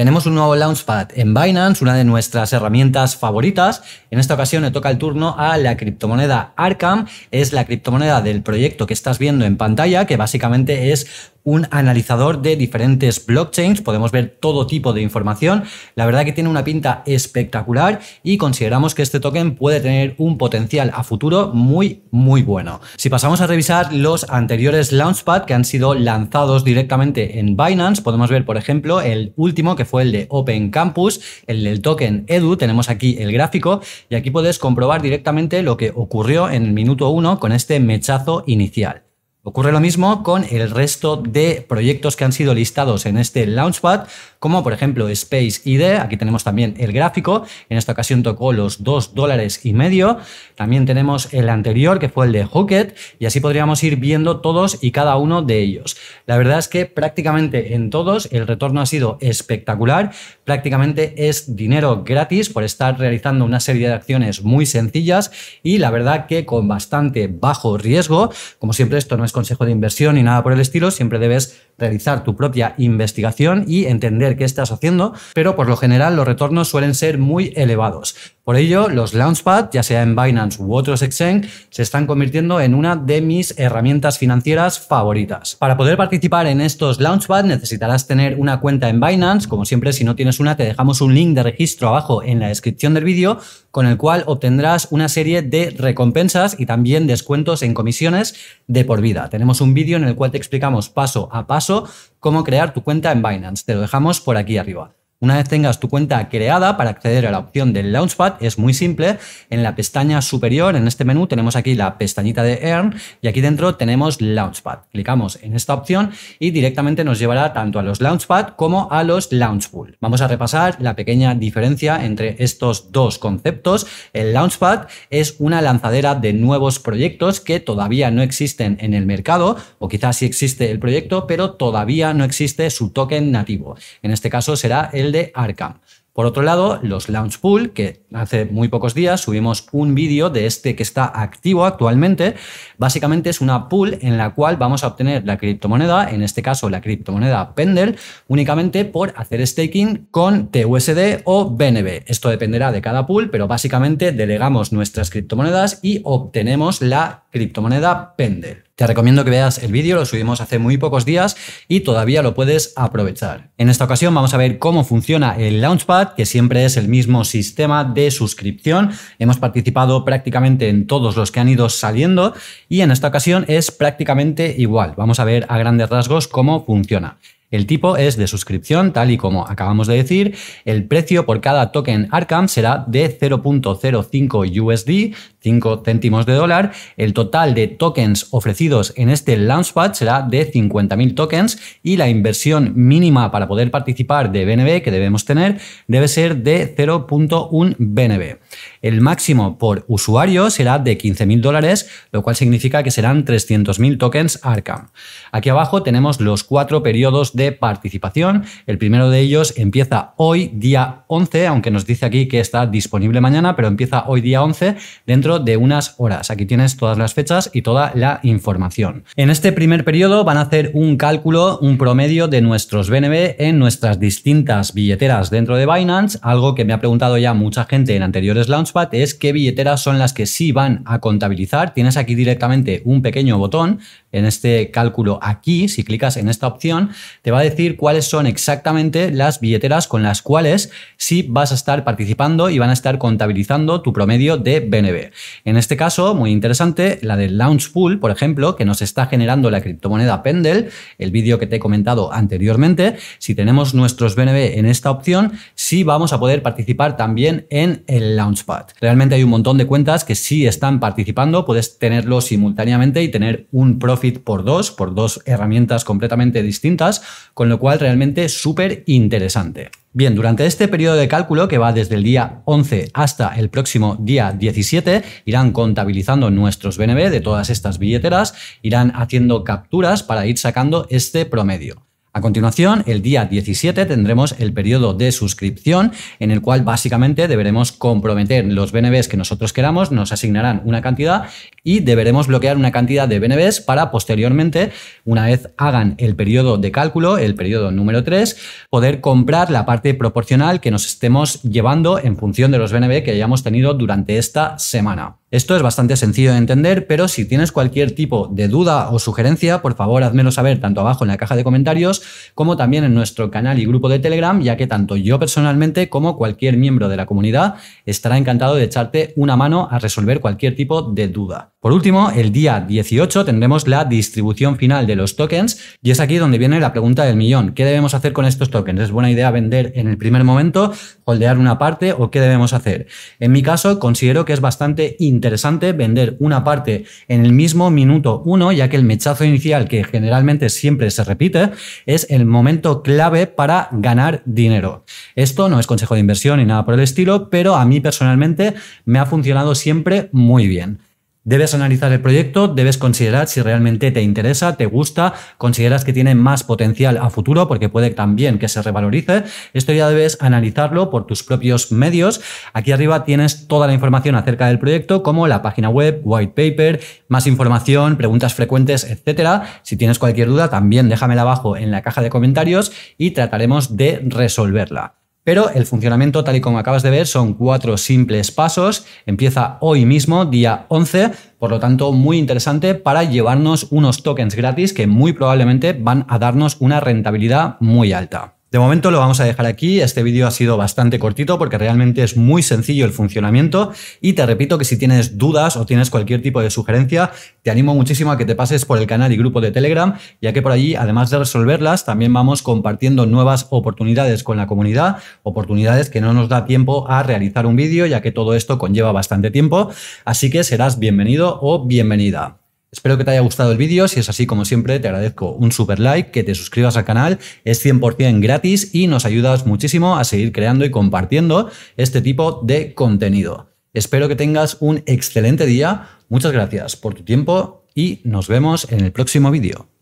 Tenemos un nuevo Launchpad en Binance, una de nuestras herramientas favoritas. En esta ocasión le toca el turno a la criptomoneda Arcam. Es la criptomoneda del proyecto que estás viendo en pantalla, que básicamente es un analizador de diferentes blockchains, podemos ver todo tipo de información, la verdad que tiene una pinta espectacular y consideramos que este token puede tener un potencial a futuro muy, muy bueno. Si pasamos a revisar los anteriores Launchpad que han sido lanzados directamente en Binance, podemos ver, por ejemplo, el último que fue el de Open Campus, el del token Edu, tenemos aquí el gráfico y aquí puedes comprobar directamente lo que ocurrió en el minuto 1 con este mechazo inicial. Ocurre lo mismo con el resto de proyectos que han sido listados en este Launchpad, como por ejemplo Space ID. Aquí tenemos también el gráfico. En esta ocasión tocó los 2 dólares y medio. También tenemos el anterior, que fue el de Hocket, y así podríamos ir viendo todos y cada uno de ellos. La verdad es que prácticamente en todos el retorno ha sido espectacular. Prácticamente es dinero gratis por estar realizando una serie de acciones muy sencillas y la verdad que con bastante bajo riesgo. Como siempre, esto no es consejo de inversión ni nada por el estilo. Siempre debes realizar tu propia investigación y entender qué estás haciendo, pero por lo general los retornos suelen ser muy elevados. Por ello, los Launchpad, ya sea en Binance u otros exchange, se están convirtiendo en una de mis herramientas financieras favoritas. Para poder participar en estos Launchpad necesitarás tener una cuenta en Binance. Como siempre, si no tienes una, te dejamos un link de registro abajo en la descripción del vídeo con el cual obtendrás una serie de recompensas y también descuentos en comisiones de por vida. Tenemos un vídeo en el cual te explicamos paso a paso cómo crear tu cuenta en Binance. Te lo dejamos por aquí arriba. Una vez tengas tu cuenta creada, para acceder a la opción del Launchpad es muy simple. En la pestaña superior, en este menú, tenemos aquí la pestañita de Earn y aquí dentro tenemos Launchpad. Clicamos en esta opción y directamente nos llevará tanto a los Launchpad como a los Launchpool. Vamos a repasar la pequeña diferencia entre estos dos conceptos. El Launchpad es una lanzadera de nuevos proyectos que todavía no existen en el mercado, o quizás sí existe el proyecto, pero todavía no existe su token nativo. En este caso será el de Arkham. Por otro lado, los Launch Pool, que hace muy pocos días subimos un vídeo de este que está activo actualmente, básicamente es una pool en la cual vamos a obtener la criptomoneda, en este caso la criptomoneda Pendle, únicamente por hacer staking con TUSD o BNB. Esto dependerá de cada pool, pero básicamente delegamos nuestras criptomonedas y obtenemos la criptomoneda Pendle. Te recomiendo que veas el vídeo, lo subimos hace muy pocos días y todavía lo puedes aprovechar. En esta ocasión vamos a ver cómo funciona el Launchpad, que siempre es el mismo sistema de suscripción. Hemos participado prácticamente en todos los que han ido saliendo y en esta ocasión es prácticamente igual. Vamos a ver a grandes rasgos cómo funciona. El tipo es de suscripción, tal y como acabamos de decir. El precio por cada token Arcam será de 0.05 USD, 5 céntimos de dólar. El total de tokens ofrecidos en este Launchpad será de 50.000 tokens y la inversión mínima para poder participar de BNB que debemos tener debe ser de 0.1 BNB. El máximo por usuario será de 15.000 dólares, lo cual significa que serán 300.000 tokens Arcam. Aquí abajo tenemos los cuatro periodos de participación. El primero de ellos empieza hoy, día 11, aunque nos dice aquí que está disponible mañana, pero empieza hoy, día 11, dentro de unas horas. Aquí tienes todas las fechas y toda la información. En este primer periodo van a hacer un cálculo, un promedio de nuestros BNB en nuestras distintas billeteras dentro de Binance. Algo que me ha preguntado ya mucha gente en anteriores Launchpad es qué billeteras son las que sí van a contabilizar. Tienes aquí directamente un pequeño botón en este cálculo aquí, si clicas en esta opción, te va a decir cuáles son exactamente las billeteras con las cuales sí vas a estar participando y van a estar contabilizando tu promedio de BNB. En este caso, muy interesante, la del Launch Pool, por ejemplo, que nos está generando la criptomoneda Pendle, el vídeo que te he comentado anteriormente, si tenemos nuestros BNB en esta opción, sí vamos a poder participar también en el Launchpad. Realmente hay un montón de cuentas que sí están participando, puedes tenerlo simultáneamente y tener un profit por dos, por dos herramientas completamente distintas, con lo cual realmente súper interesante. Bien, durante este periodo de cálculo, que va desde el día 11 hasta el próximo día 17, irán contabilizando nuestros BNB de todas estas billeteras, irán haciendo capturas para ir sacando este promedio. A continuación, el día 17 tendremos el periodo de suscripción en el cual básicamente deberemos comprometer los BNBs que nosotros queramos, nos asignarán una cantidad y deberemos bloquear una cantidad de BNBs para posteriormente, una vez hagan el periodo de cálculo, el periodo número 3, poder comprar la parte proporcional que nos estemos llevando en función de los BNB que hayamos tenido durante esta semana. Esto es bastante sencillo de entender, pero si tienes cualquier tipo de duda o sugerencia, por favor házmelo saber tanto abajo en la caja de comentarios como también en nuestro canal y grupo de Telegram, ya que tanto yo personalmente como cualquier miembro de la comunidad estará encantado de echarte una mano a resolver cualquier tipo de duda. Por último, el día 18 tendremos la distribución final de los tokens y es aquí donde viene la pregunta del millón. ¿Qué debemos hacer con estos tokens? ¿Es buena idea vender en el primer momento, holdear una parte o qué debemos hacer? En mi caso, considero que es bastante interesante vender una parte en el mismo minuto 1, ya que el mechazo inicial, que generalmente siempre se repite, es el momento clave para ganar dinero. Esto no es consejo de inversión ni nada por el estilo, pero a mí personalmente me ha funcionado siempre muy bien. Debes analizar el proyecto, debes considerar si realmente te interesa, te gusta, consideras que tiene más potencial a futuro, porque puede también que se revalorice. Esto ya debes analizarlo por tus propios medios. Aquí arriba tienes toda la información acerca del proyecto, como la página web, white paper, más información, preguntas frecuentes, etcétera. Si tienes cualquier duda, también déjamela abajo en la caja de comentarios y trataremos de resolverla. Pero el funcionamiento, tal y como acabas de ver, son cuatro simples pasos. Empieza hoy mismo, día 11, por lo tanto muy interesante para llevarnos unos tokens gratis que muy probablemente van a darnos una rentabilidad muy alta. De momento lo vamos a dejar aquí, este vídeo ha sido bastante cortito porque realmente es muy sencillo el funcionamiento y te repito que si tienes dudas o tienes cualquier tipo de sugerencia, te animo muchísimo a que te pases por el canal y grupo de Telegram, ya que por allí, además de resolverlas, también vamos compartiendo nuevas oportunidades con la comunidad, oportunidades que no nos da tiempo a realizar un vídeo, ya que todo esto conlleva bastante tiempo, así que serás bienvenido o bienvenida. Espero que te haya gustado el vídeo, si es así como siempre te agradezco un super like, que te suscribas al canal, es 100% gratis y nos ayudas muchísimo a seguir creando y compartiendo este tipo de contenido. Espero que tengas un excelente día, muchas gracias por tu tiempo y nos vemos en el próximo vídeo.